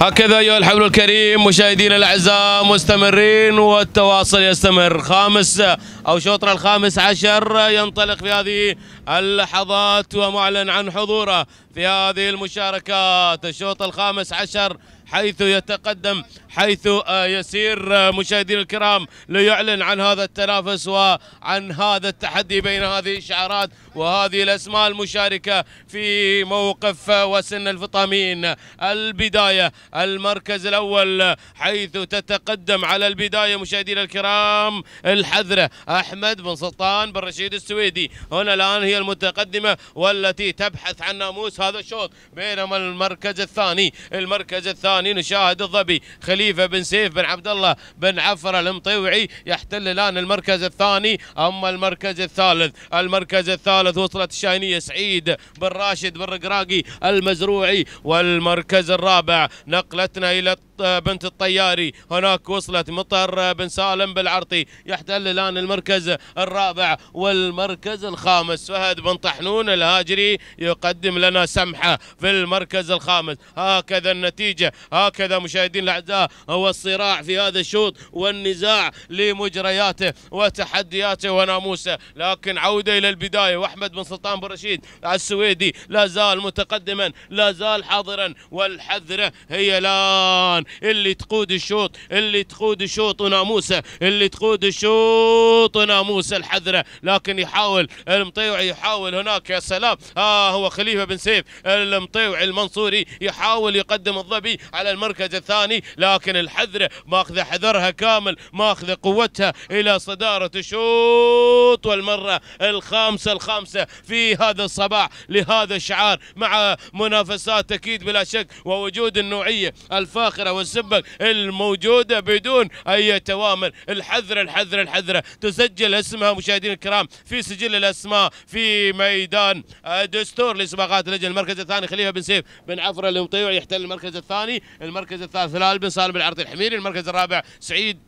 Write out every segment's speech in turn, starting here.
هكذا أيها الحبل الكريم مشاهدينا الأعزاء مستمرين والتواصل يستمر خامس أو شوطنا الخامس عشر ينطلق في هذه اللحظات ومعلن عن حضوره في هذه المشاركات الشوط الخامس عشر حيث يتقدم حيث آه، يسير آه، مشاهدينا الكرام ليعلن عن هذا التنافس وعن هذا التحدي بين هذه الشعارات وهذه الأسماء المشاركة في موقف آه، وسن الفطامين البداية المركز الأول حيث تتقدم على البداية مشاهدينا الكرام الحذرة أحمد بن سلطان بن رشيد السويدي هنا الآن هي المتقدمة والتي تبحث عن ناموس هذا الشوط بينما المركز الثاني المركز الثاني الثاني نشاهد الظبي خليفه بن سيف بن عبد الله بن عفره المطيوعي يحتل الان المركز الثاني اما المركز الثالث المركز الثالث وصلت الشاهينيه سعيد بن راشد بن رقراقي المزروعي والمركز الرابع نقلتنا الى بنت الطياري هناك وصلت مطر بن سالم بالعرطي يحتل الان المركز الرابع والمركز الخامس فهد بن طحنون الهاجري يقدم لنا سمحه في المركز الخامس هكذا النتيجه هكذا مشاهدين الأعداء هو الصراع في هذا الشوط والنزاع لمجرياته وتحدياته وناموسه لكن عودة إلى البداية وأحمد بن سلطان بن رشيد السويدي لا زال متقدما لا زال حاضرا والحذرة هي الآن اللي تقود الشوط اللي تقود الشوط وناموسه اللي تقود الشوط وناموسه الحذرة لكن يحاول المطيوعي يحاول هناك يا سلام ها آه هو خليفة بن سيف المطيوعي المنصوري يحاول يقدم الظبي على المركز الثاني لكن الحذرة ماخذة حذرها كامل ماخذة قوتها إلى صدارة الشوط والمرة الخامسة الخامسة في هذا الصباح لهذا الشعار مع منافسات أكيد بلا شك ووجود النوعية الفاخرة والسبك الموجودة بدون أي توامل الحذرة الحذرة الحذرة تسجل اسمها مشاهدينا الكرام في سجل الأسماء في ميدان آه، دستور لسباقات لجنة المركز الثاني خليفة بن سيف بن عفرة المطيوع يحتل المركز الثاني المركز الثالث هلال بن سالم العرضي الحميري المركز الرابع سعيد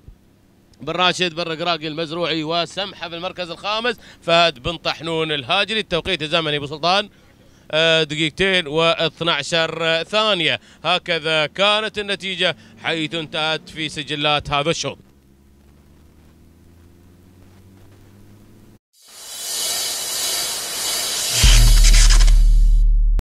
بن راشد بن رقراقي المزروعي وسمحه في المركز الخامس فهد بن طحنون الهاجري التوقيت الزمني ابو سلطان آه، دقيقتين و12 ثانية هكذا كانت النتيجة حيث انتهت في سجلات هذا الشوط